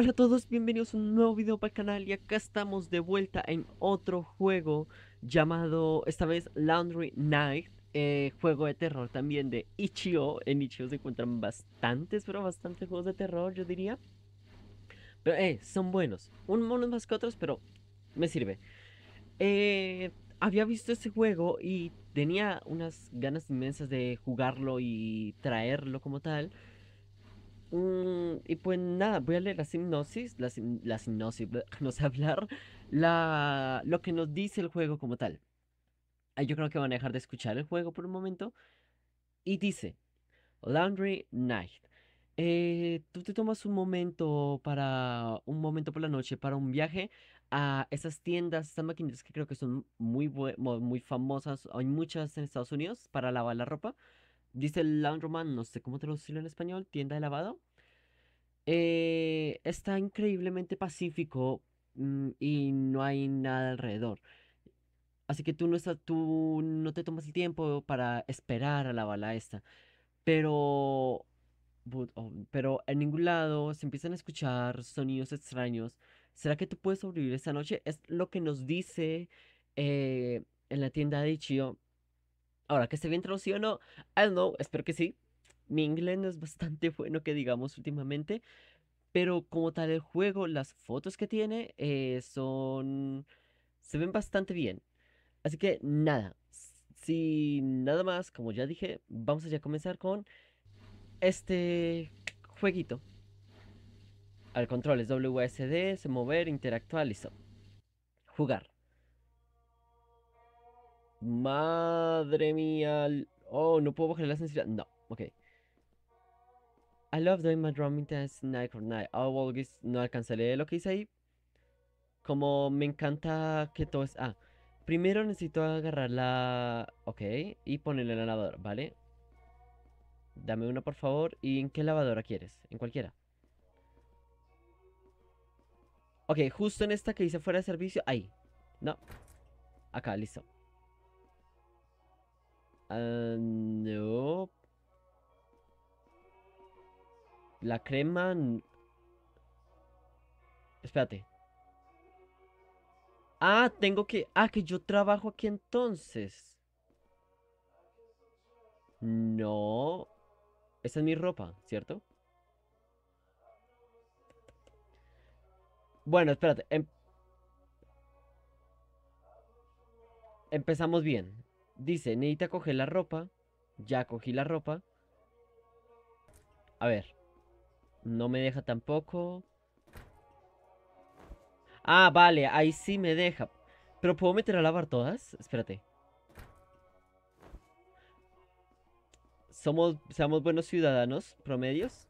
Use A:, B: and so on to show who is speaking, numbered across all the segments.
A: Hola a todos, bienvenidos a un nuevo video para el canal y acá estamos de vuelta en otro juego llamado, esta vez Laundry Night, eh, juego de terror también de Ichio. En Ichio se encuentran bastantes, pero bastantes juegos de terror, yo diría. Pero eh, son buenos, un monos más que otros, pero me sirve. Eh, había visto ese juego y tenía unas ganas inmensas de jugarlo y traerlo como tal y pues nada, voy a leer la sinopsis la, la sinopsis no sé hablar, la, lo que nos dice el juego como tal. Ah, yo creo que van a dejar de escuchar el juego por un momento. Y dice, Laundry Night. Eh, tú te tomas un momento para un momento por la noche para un viaje a esas tiendas, esas maquinitas que creo que son muy muy famosas, hay muchas en Estados Unidos para lavar la ropa. Dice el laundromat, no sé cómo traducirlo en español, tienda de lavado. Eh, está increíblemente pacífico mm, y no hay nada alrededor. Así que tú no, tú no te tomas el tiempo para esperar a la bala esta. Pero, pero en ningún lado se empiezan a escuchar sonidos extraños. ¿Será que tú puedes sobrevivir esta noche? Es lo que nos dice eh, en la tienda de Chio. Ahora, que esté bien traducido o no, I don't know, espero que sí. Mi inglés no es bastante bueno, que digamos últimamente, pero como tal el juego, las fotos que tiene eh, son... se ven bastante bien. Así que nada, Si nada más, como ya dije, vamos a ya comenzar con este jueguito. Al control es WSD, se mover, interactuar, listo. Jugar. Madre mía. Oh, no puedo bajar la sensibilidad. No, ok. I love doing my drumming test night for night. Oh, well, no alcanzaré lo que hice ahí. Como me encanta que todo es... Ah, primero necesito agarrar la... Ok, y ponerle la lavadora, ¿vale? Dame una, por favor. ¿Y en qué lavadora quieres? En cualquiera. Ok, justo en esta que hice fuera de servicio. Ahí. No. Acá, listo. Uh, no, la crema... Espérate. Ah, tengo que... Ah, que yo trabajo aquí entonces. No. Esa es mi ropa, ¿cierto? Bueno, espérate. Em-, empezamos bien. Dice, necesita coger la ropa. Ya cogí la ropa. A ver. No me deja tampoco. Ah, vale, ahí sí me deja. ¿Pero puedo meter a lavar todas? Espérate. Somos, seamos buenos ciudadanos promedios.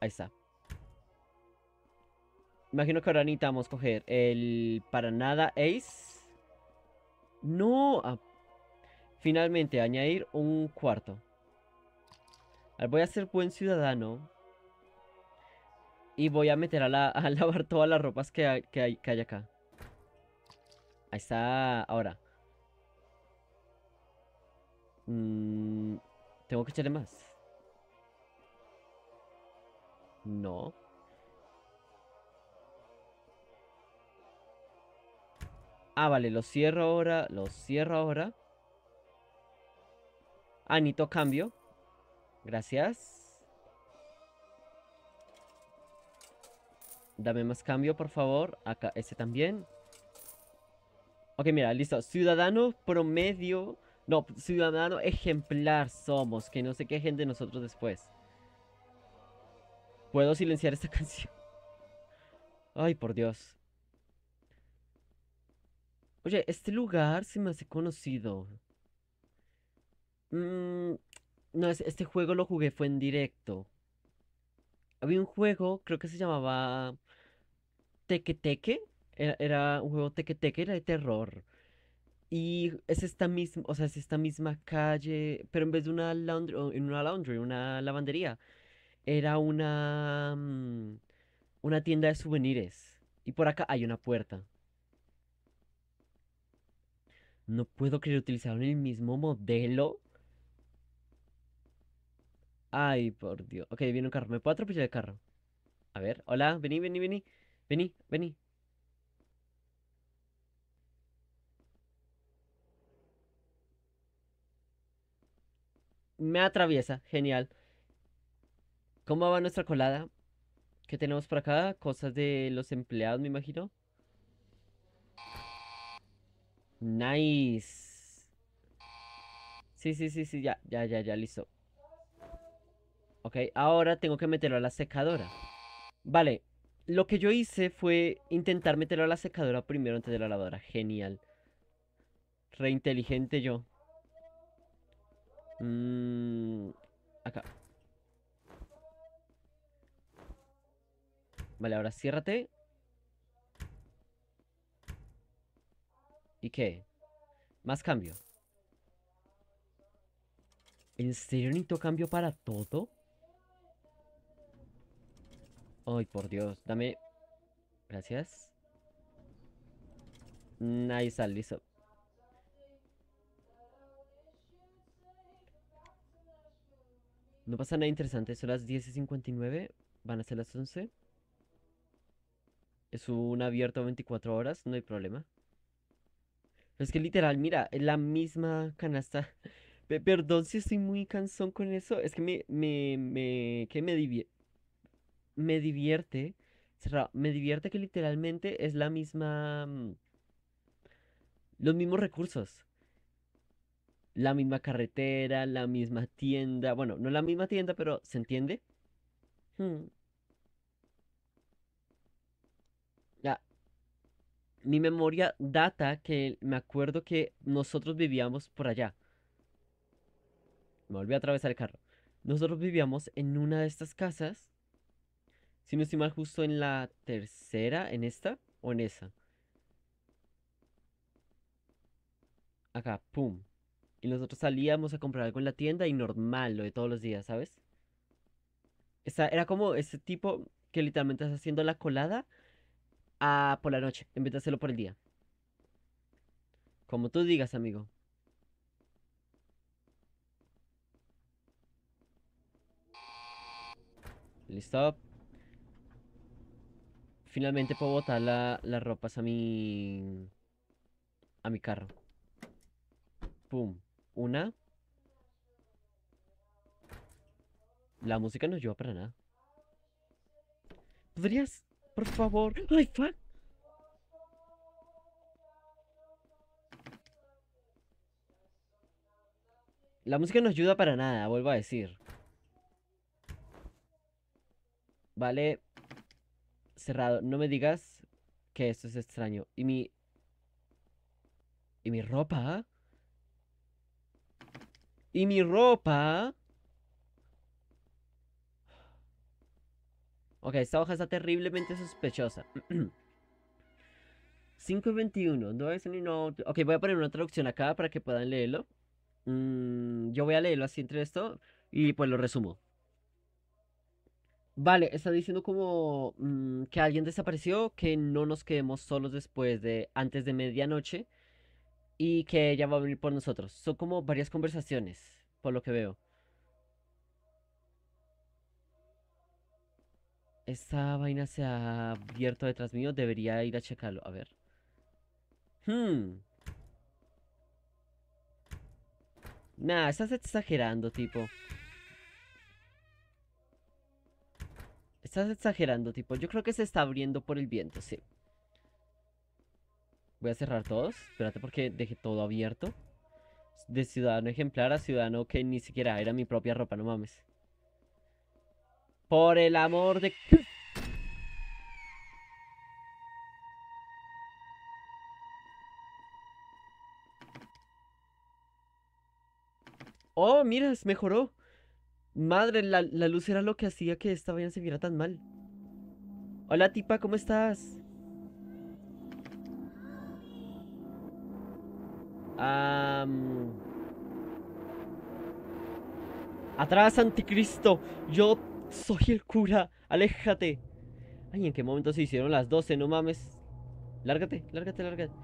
A: Ahí está. Imagino que ahora necesitamos coger el para nada ace. No. Ah. Finalmente, añadir un cuarto. Voy a ser buen ciudadano. Y voy a meter a, lavar todas las ropas que hay, que, hay, acá. Ahí está. Ahora. Mm, tengo que echarle más. No. Ah, vale, lo cierro ahora. Lo cierro ahora. Ah, cambio. Gracias. Dame más cambio, por favor. Acá, ese también. Ok, mira, listo. Ciudadano promedio. No, ciudadano ejemplar somos. Que no sé qué de nosotros después. Puedo silenciar esta canción. Ay, por Dios. Oye, este lugar se me hace conocido. Mmm no, este juego lo jugué, fue en directo. Había un juego, creo que se llamaba Teque Teque. Era, un juego Teque Teque, era de terror. Y es esta misma, o sea, es esta misma calle, pero en vez de una laundry, una, laundry, una lavandería, era una, mm, una tienda de souvenirs. Y por acá hay una puerta. No puedo creer, utilizaron el mismo modelo. Ay, por Dios. Ok, viene un carro. ¿Me puedo atropellar el carro? A ver, hola, vení, vení, vení. Vení, vení. Me atraviesa, genial. ¿Cómo va nuestra colada? ¿Qué tenemos por acá? Cosas de los empleados, me imagino. Nice. Sí, sí, sí, sí, ya, ya, ya, ya, listo. Ok, ahora tengo que meterlo a la secadora. Vale, lo que yo hice fue intentar meterlo a la secadora primero antes de la lavadora. Genial. Reinteligente yo. Mm, acá. Vale, ahora ciérrate. ¿Y qué? Más cambio. ¿En serio necesito cambio para todo? Ay, por Dios, dame... Gracias. Nice, listo. No pasa nada interesante, son las 10 y 59, van a ser las 11. Es un abierto 24 horas, no hay problema. es que literal, mira, es la misma canasta. perdón si estoy muy cansón con eso, es que me, me, me, que me, me divierte, me divierte que literalmente es la misma, mm, los mismos recursos. La misma carretera, la misma tienda, bueno, no la misma tienda, pero ¿se entiende? Hmm. Ah, mi memoria data que me acuerdo que nosotros vivíamos por allá. Me volví a atravesar el carro. Nosotros vivíamos en una de estas casas si no estoy mal, justo en la tercera, en esta o en esa. Acá, pum. Y nosotros salíamos a comprar algo en la tienda y normal, lo de todos los días, ¿sabes? era como ese tipo que literalmente está haciendo la colada a, por la noche, en vez de hacerlo por el día. Como tú digas, amigo. Listo. Finalmente puedo botar la, las ropas a mi... A mi carro. Pum. Una. La música no ayuda para nada. ¿Podrías? Por favor. ¡Ay, fuck! La música no ayuda para nada, vuelvo a decir. Vale, cerrado. No me digas que esto es extraño. Y mi... ¿Y mi ropa? ¿Y mi ropa? Ok, esta hoja está terriblemente sospechosa. 521, No es no. Ok, voy a poner una traducción acá para que puedan leerlo. Mm, yo voy a leerlo así entre esto y pues lo resumo. Vale, está diciendo como mm, que alguien desapareció, que no nos quedemos solos después de antes de medianoche y que ella va a venir por nosotros. Son como varias conversaciones, por lo que veo. Esta vaina se ha abierto detrás mío, debería ir a checarlo, a ver. Hmm. Nah, estás exagerando, tipo. Estás exagerando, tipo. Yo creo que se está abriendo por el viento, sí. Voy a cerrar todos. Espérate porque dejé todo abierto. De ciudadano ejemplar a ciudadano que ni siquiera era mi propia ropa, no mames. Por el amor de... Oh, mira, mejoró. Madre, la, luz era lo que hacía que esta vaina se viera tan mal. Hola, tipa, ¿cómo estás? Atrás, anticristo. Yo soy el cura. Aléjate. Ay, ¿en qué momento se hicieron las 12? No mames. Lárgate, lárgate, lárgate.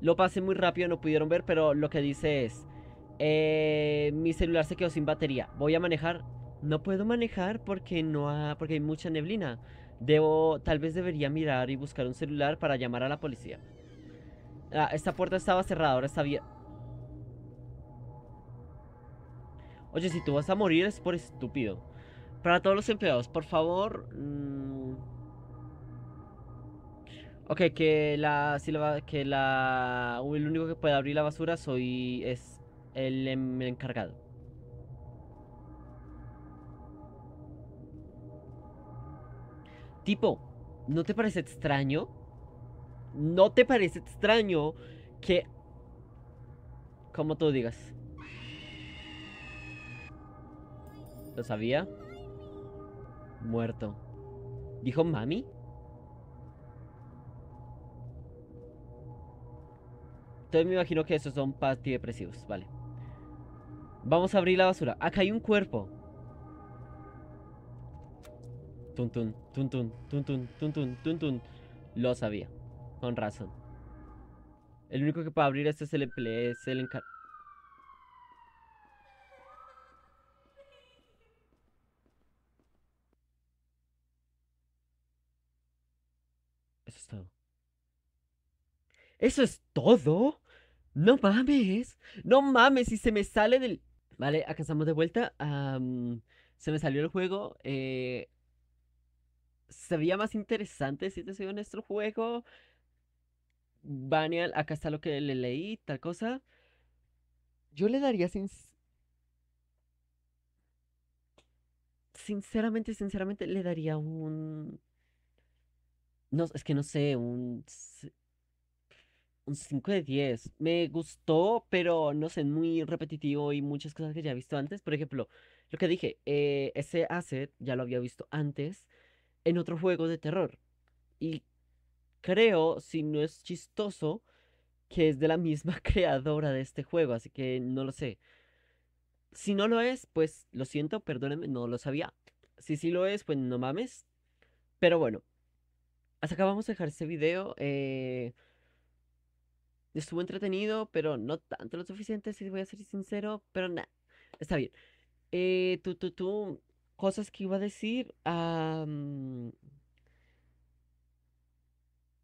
A: Lo pasé muy rápido, no pudieron ver, pero lo que dice es... Eh, mi celular se quedó sin batería. Voy a manejar. No puedo manejar porque no ha, porque hay mucha neblina. Debo, tal vez debería mirar y buscar un celular para llamar a la policía. Ah, esta puerta estaba cerrada, ahora está abierta. Oye, si tú vas a morir es por estúpido. Para todos los empleados, por favor, mm, Ok, que la sílaba, que la... El único que puede abrir la basura soy... es el, em, el encargado. Tipo, ¿no te parece extraño? ¿No te parece extraño que... Como tú digas. ¿Lo sabía? Muerto. ¿Dijo mami? Entonces me imagino que esos son depresivos, vale. Vamos a abrir la basura. Acá hay un cuerpo. Tun tun, tun tun, tun tun, Lo sabía. Con razón. El único que puede abrir este es el, es el ¿Eso es todo? No mames. No mames, si se me sale del... Vale, acá estamos de vuelta. se me salió el juego. ¿Sería eh, se más interesante, si te soy nuestro juego. Banial, acá está lo que le leí, tal cosa. Yo le daría sin... Sinceramente, sinceramente, le daría un... No, es que no sé, un un 5 de 10. Me gustó, pero no sé, muy repetitivo y muchas cosas que ya he visto antes. Por ejemplo, lo que dije, eh, ese asset ya lo había visto antes en otro juego de terror. Y creo, si no es chistoso, que es de la misma creadora de este juego, así que no lo sé. Si no lo es, pues lo siento, perdónenme, no lo sabía. Si sí lo es, pues no mames. Pero bueno, hasta acá vamos a dejar este video. Eh, estuvo entretenido, pero no tanto lo suficiente, si voy a ser sincero, pero nada, está bien. Eh, tú, tú, tú, cosas que iba a decir.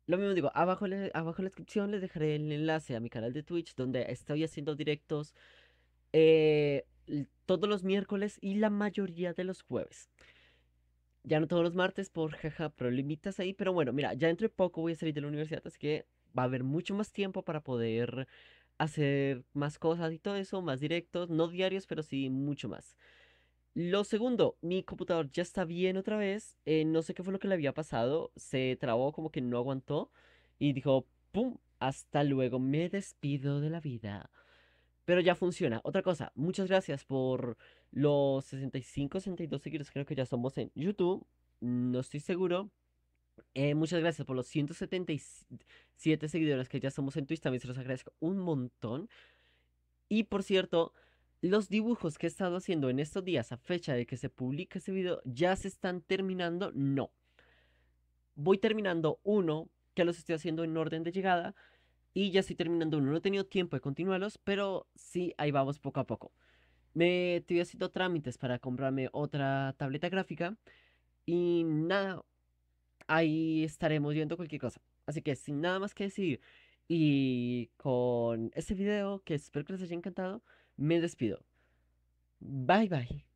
A: lo mismo digo, abajo, abajo en la descripción les dejaré el enlace a mi canal de Twitch, donde estoy haciendo directos eh, todos los miércoles y la mayoría de los jueves. Ya no todos los martes por jaja problemitas ahí, pero bueno, mira, ya entre poco voy a salir de la universidad, así que va a haber mucho más tiempo para poder hacer más cosas y todo eso, más directos, no diarios, pero sí mucho más. Lo segundo, mi computador ya está bien otra vez. Eh, no sé qué fue lo que le había pasado. Se trabó como que no aguantó. Y dijo, ¡pum! Hasta luego, me despido de la vida. Pero ya funciona. Otra cosa, muchas gracias por los 65, 62 seguidores. Creo que ya somos en YouTube. No estoy seguro. Eh, muchas gracias por los 177 seguidores que ya somos en Twitch. También se los agradezco un montón. Y por cierto, los dibujos que he estado haciendo en estos días a fecha de que se publica este video ya se están terminando. No. Voy terminando uno que los estoy haciendo en orden de llegada. Y ya estoy terminando uno. No he tenido tiempo de continuarlos, pero sí, ahí vamos poco a poco. Me estoy haciendo trámites para comprarme otra tableta gráfica. Y nada, ahí estaremos viendo cualquier cosa. Así que sin nada más que decir y con este video que espero que les haya encantado, me despido. Bye bye.